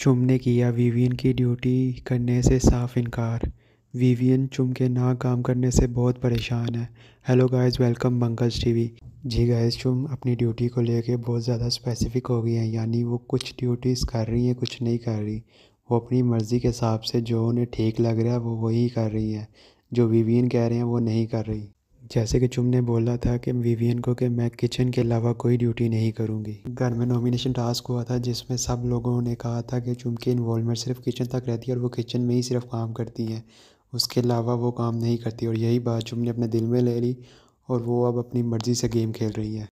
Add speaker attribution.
Speaker 1: चुम ने किया विवियन की ड्यूटी करने से साफ इनकार विवियन चुम के ना काम करने से बहुत परेशान है हेलो गाइस वेलकम बंकज टीवी जी गाइस चुम अपनी ड्यूटी को लेके बहुत ज़्यादा स्पेसिफिक हो गई हैं यानी वो कुछ ड्यूटीज़ कर रही हैं कुछ नहीं कर रही वो अपनी मर्ज़ी के हिसाब से जो उन्हें ठीक लग रहा है वो वही कर रही हैं जो विवियन कह रहे हैं वो नहीं कर रही जैसे कि ने बोला था कि विवियन को कि मैं किचन के अलावा कोई ड्यूटी नहीं करूँगी घर में नॉमिनेशन टास्क हुआ था जिसमें सब लोगों ने कहा था कि चुम की इन्वॉलमेंट सिर्फ किचन तक रहती है और वो किचन में ही सिर्फ काम करती हैं उसके अलावा वो काम नहीं करती और यही बात चुम ने अपने दिल में ले ली और वो अब अपनी मर्ज़ी से गेम खेल रही है